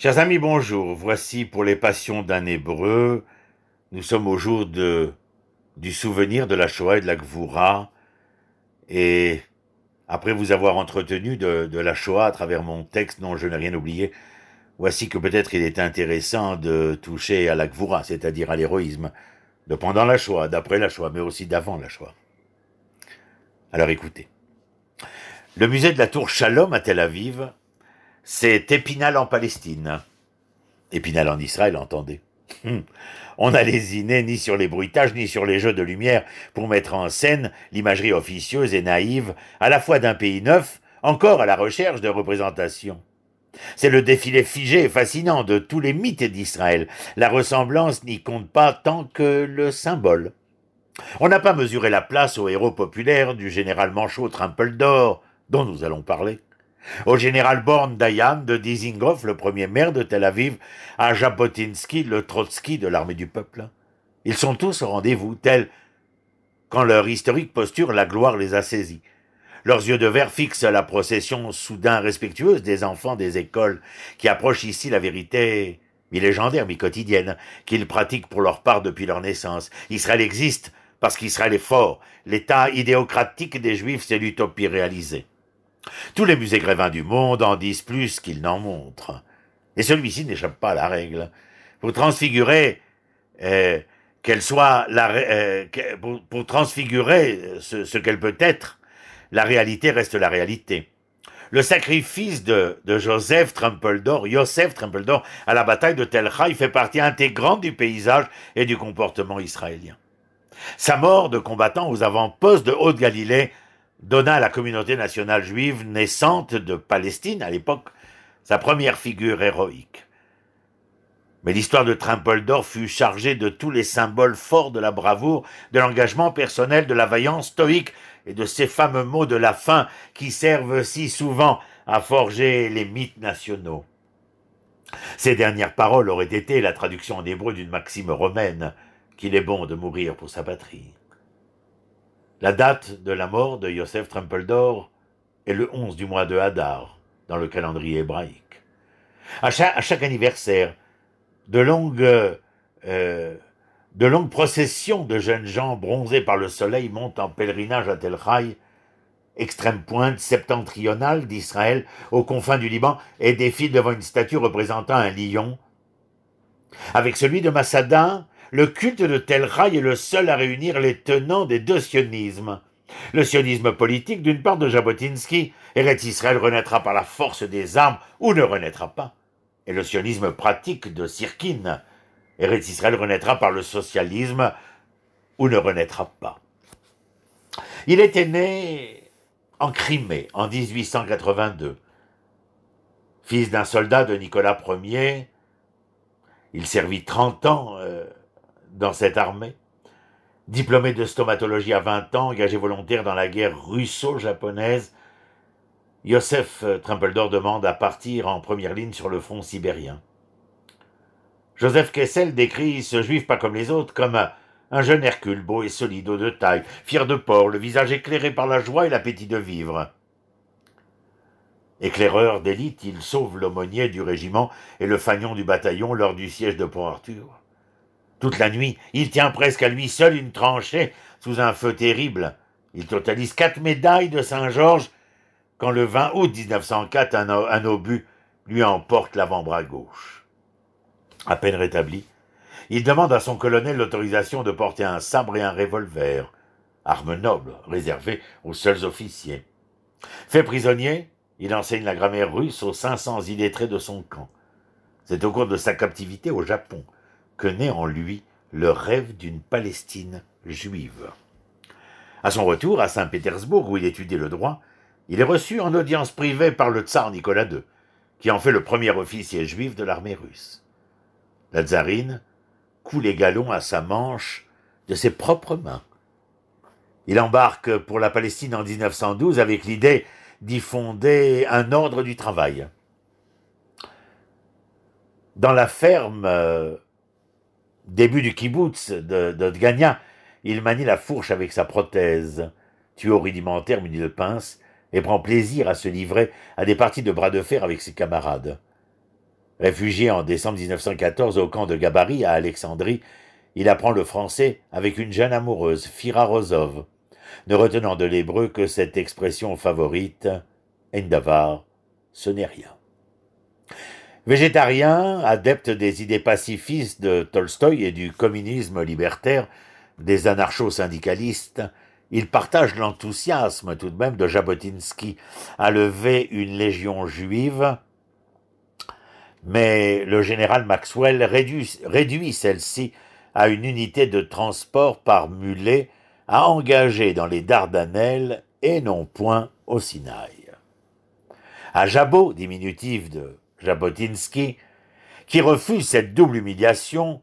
Chers amis, bonjour. Voici pour les passions d'un hébreu. Nous sommes au jour de, du souvenir de la Shoah et de la Gvoura. Et après vous avoir entretenu de, la Shoah à travers mon texte, non, je n'ai rien oublié. Voici que peut-être il est intéressant de toucher à la Gvoura, c'est-à-dire à, à l'héroïsme, de pendant la Shoah, d'après la Shoah, mais aussi d'avant la Shoah. Alors écoutez. Le musée de la Tour Shalom à Tel Aviv c'est Épinal en Palestine. Épinal en Israël, entendez. Hum. On n'a lésiné ni sur les bruitages ni sur les jeux de lumière pour mettre en scène l'imagerie officieuse et naïve à la fois d'un pays neuf, encore à la recherche de représentations. C'est le défilé figé et fascinant de tous les mythes d'Israël. La ressemblance n'y compte pas tant que le symbole. On n'a pas mesuré la place au héros populaire du général Manchot Trimpel d'Or, dont nous allons parler. Au général Born Dayan de Dizingov, le premier maire de Tel Aviv, à Jabotinsky, le Trotsky de l'armée du peuple. Ils sont tous au rendez-vous, tels quand leur historique posture, la gloire les a saisis. Leurs yeux de verre fixent la procession soudain respectueuse des enfants des écoles qui approchent ici la vérité mi-légendaire, mi-quotidienne, qu'ils pratiquent pour leur part depuis leur naissance. Israël existe parce qu'Israël est fort. L'état idéocratique des Juifs, c'est l'utopie réalisée. Tous les musées grévins du monde en disent plus qu'ils n'en montrent. Et celui-ci n'échappe pas à la règle. Pour transfigurer, euh, qu'elle soit la, pour, euh, transfigurer euh, ce, qu'elle peut être, la réalité reste la réalité. Le sacrifice de, Joseph Trumpledore, Joseph à la bataille de Tel Haï fait partie intégrante du paysage et du comportement israélien. Sa mort de combattant aux avant-postes de Haute-Galilée donna à la communauté nationale juive naissante de Palestine, à l'époque, sa première figure héroïque. Mais l'histoire de Trimpoldor fut chargée de tous les symboles forts de la bravoure, de l'engagement personnel, de la vaillance stoïque et de ces fameux mots de la fin qui servent si souvent à forger les mythes nationaux. Ces dernières paroles auraient été la traduction en hébreu d'une maxime romaine qu'il est bon de mourir pour sa patrie. La date de la mort de Yosef Trumpeldor est le 11 du mois de Hadar dans le calendrier hébraïque. À chaque, anniversaire, de longues, euh, de processions de jeunes gens bronzés par le soleil montent en pèlerinage à Tel extrême pointe septentrionale d'Israël, aux confins du Liban, et défilent devant une statue représentant un lion, avec celui de Masada le culte de tel Rai est le seul à réunir les tenants des deux sionismes. Le sionisme politique d'une part de Jabotinsky, Eretz Israël renaîtra par la force des armes ou ne renaîtra pas, et le sionisme pratique de Sirkin, Eretz Israël renaîtra par le socialisme ou ne renaîtra pas. Il était né en Crimée en 1882. Fils d'un soldat de Nicolas Ier, il servit 30 ans euh, dans cette armée. Diplômé de stomatologie à 20 ans, engagé volontaire dans la guerre russo-japonaise, Joseph Trumpledore demande à partir en première ligne sur le front sibérien. Joseph Kessel décrit ce juif pas comme les autres, comme un jeune Hercule, beau et solide, haut de taille, fier de port, le visage éclairé par la joie et l'appétit de vivre. Éclaireur d'élite, il sauve l'aumônier du régiment et le fagnon du bataillon lors du siège de Pont-Arthur. Toute la nuit, il tient presque à lui seul une tranchée sous un feu terrible. Il totalise quatre médailles de Saint-Georges quand le 20 août 1904, un, obus lui emporte l'avant-bras gauche. À peine rétabli, il demande à son colonel l'autorisation de porter un sabre et un revolver, armes nobles réservées aux seuls officiers. Fait prisonnier, il enseigne la grammaire russe aux 500 illettrés de son camp. C'est au cours de sa captivité au Japon que naît en lui le rêve d'une Palestine juive. À son retour à Saint-Pétersbourg, où il étudie le droit, il est reçu en audience privée par le tsar Nicolas II, qui en fait le premier officier juif de l'armée russe. La tsarine coule les galons à sa manche de ses propres mains. Il embarque pour la Palestine en 1912 avec l'idée d'y fonder un ordre du travail. Dans la ferme euh, Début du kibbutz de, de Gagna, il manie la fourche avec sa prothèse, au rudimentaire muni de pinces, et prend plaisir à se livrer à des parties de bras de fer avec ses camarades. Réfugié en décembre 1914 au camp de Gabari à Alexandrie, il apprend le français avec une jeune amoureuse, Fira Rozov, ne retenant de l'hébreu que cette expression favorite, Endavar, ce n'est rien. Végétarien, adepte des idées pacifistes de Tolstoï et du communisme libertaire des anarcho-syndicalistes, il partage l'enthousiasme tout de même de Jabotinsky à lever une légion juive, mais le général Maxwell réduit, réduit celle-ci à une unité de transport par mulet à engager dans les Dardanelles et non point au Sinaï. À Jabot, diminutif de Jabotinsky, qui refuse cette double humiliation,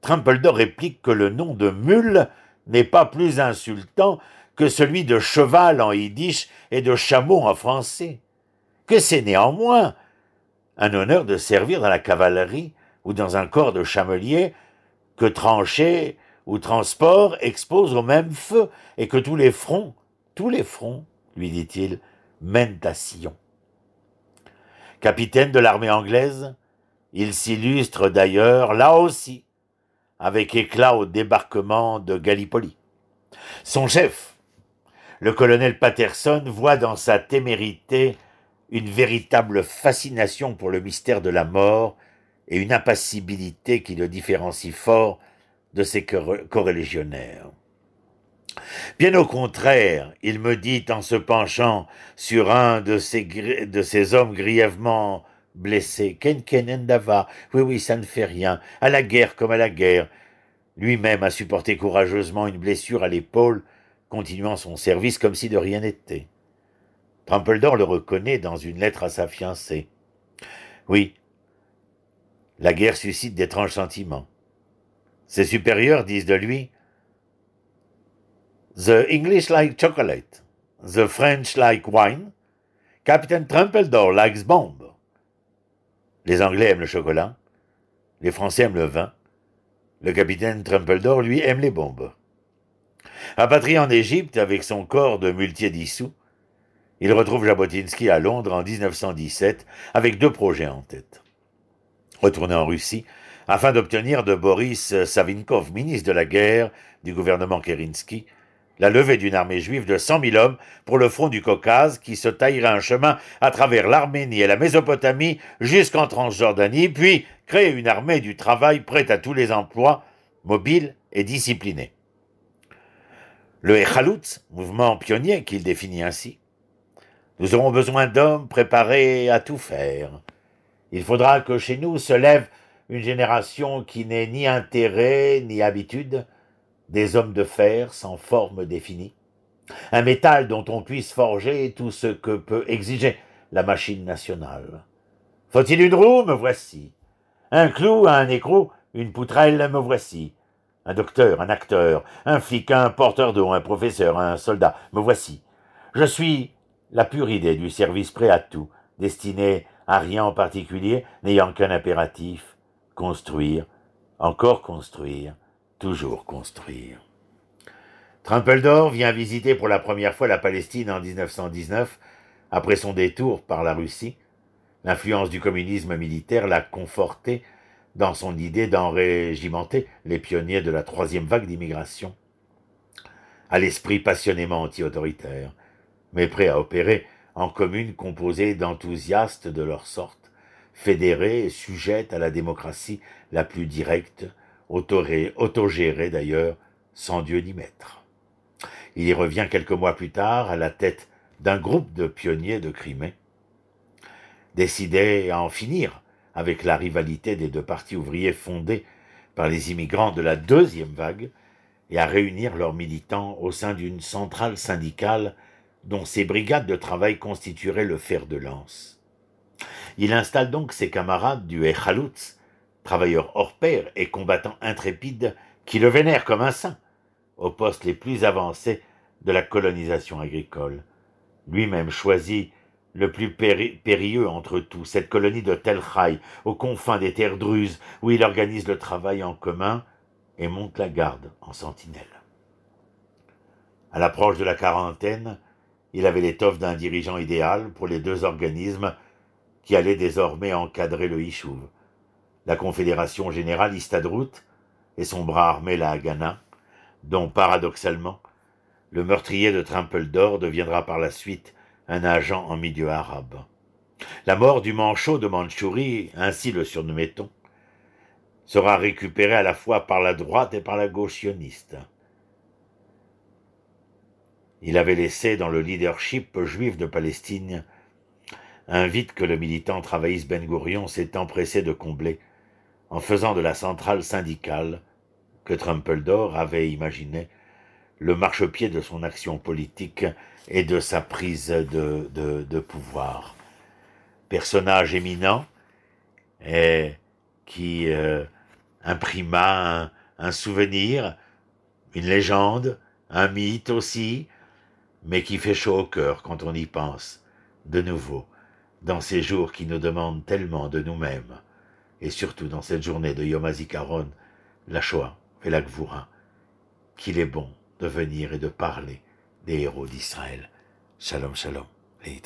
Trumpeldor réplique que le nom de mule n'est pas plus insultant que celui de cheval en yiddish et de chameau en français, que c'est néanmoins un honneur de servir dans la cavalerie ou dans un corps de chamelier que tranchée ou transport expose au même feu et que tous les fronts, tous les fronts, lui dit-il, mènent à sillon. Capitaine de l'armée anglaise, il s'illustre d'ailleurs là aussi avec éclat au débarquement de Gallipoli. Son chef, le colonel Patterson, voit dans sa témérité une véritable fascination pour le mystère de la mort et une impassibilité qui le différencie fort de ses corrélégionnaires. Bien au contraire, il me dit en se penchant sur un de ces, de ces hommes grièvement blessés, Kenkenendava. oui, oui, ça ne fait rien, à la guerre comme à la guerre. Lui-même a supporté courageusement une blessure à l'épaule, continuant son service comme si de rien n'était. Trumpledore le reconnaît dans une lettre à sa fiancée. Oui, la guerre suscite d'étranges sentiments. Ses supérieurs disent de lui The English like chocolate. The French like wine. Captain Trumpledore likes bomb. Les Anglais aiment le chocolat. Les Français aiment le vin. Le capitaine Trumpledore, lui, aime les bombes. Apatrié en Égypte avec son corps de muletier dissous, il retrouve Jabotinsky à Londres en 1917 avec deux projets en tête. Retourné en Russie afin d'obtenir de Boris Savinkov, ministre de la guerre du gouvernement Kerensky, la levée d'une armée juive de 100 000 hommes pour le front du Caucase qui se taillera un chemin à travers l'Arménie et la Mésopotamie jusqu'en Transjordanie, puis créer une armée du travail prête à tous les emplois, mobile et disciplinée. Le Echaloutz, mouvement pionnier qu'il définit ainsi, nous aurons besoin d'hommes préparés à tout faire. Il faudra que chez nous se lève une génération qui n'ait ni intérêt ni habitude, des hommes de fer sans forme définie, un métal dont on puisse forger tout ce que peut exiger la machine nationale. Faut-il une roue Me voici. Un clou, un écrou, une poutrelle Me voici. Un docteur, un acteur, un flic, un porteur d'eau, un professeur, un soldat Me voici. Je suis la pure idée du service prêt à tout, destiné à rien en particulier, n'ayant qu'un impératif, construire, encore construire, toujours construire. Trumpeldor vient visiter pour la première fois la Palestine en 1919, après son détour par la Russie. L'influence du communisme militaire l'a conforté dans son idée d'en régimenter les pionniers de la troisième vague d'immigration, à l'esprit passionnément anti-autoritaire, mais prêt à opérer en commune composée d'enthousiastes de leur sorte, fédérés et sujettes à la démocratie la plus directe, autogéré d'ailleurs, sans Dieu ni maître. Il y revient quelques mois plus tard à la tête d'un groupe de pionniers de Crimée, décidé à en finir avec la rivalité des deux partis ouvriers fondés par les immigrants de la deuxième vague et à réunir leurs militants au sein d'une centrale syndicale dont ses brigades de travail constitueraient le fer de lance. Il installe donc ses camarades du Echaloutz travailleur hors pair et combattant intrépide, qui le vénèrent comme un saint, aux postes les plus avancés de la colonisation agricole. Lui-même choisit le plus périlleux entre tous, cette colonie de Tel aux confins des terres druzes, où il organise le travail en commun et monte la garde en sentinelle. À l'approche de la quarantaine, il avait l'étoffe d'un dirigeant idéal pour les deux organismes qui allaient désormais encadrer le Hishouv la Confédération générale Istadrout et son bras armé la Haganah, dont paradoxalement, le meurtrier de d'Or deviendra par la suite un agent en milieu arabe. La mort du manchot de Mandchourie, ainsi le surnommait-on, sera récupérée à la fois par la droite et par la gauche sioniste. Il avait laissé dans le leadership juif de Palestine un vide que le militant travailliste Ben Gurion s'est empressé de combler en faisant de la centrale syndicale que Trumpeldor avait imaginée le marchepied de son action politique et de sa prise de, de, pouvoir. Personnage éminent et qui euh, imprima un, souvenir, une légende, un mythe aussi, mais qui fait chaud au cœur quand on y pense, de nouveau, dans ces jours qui nous demandent tellement de nous-mêmes et surtout dans cette journée de Yom Hazikaron, la Shoah et la Gvoura, qu'il est bon de venir et de parler des héros d'Israël. Shalom, shalom, les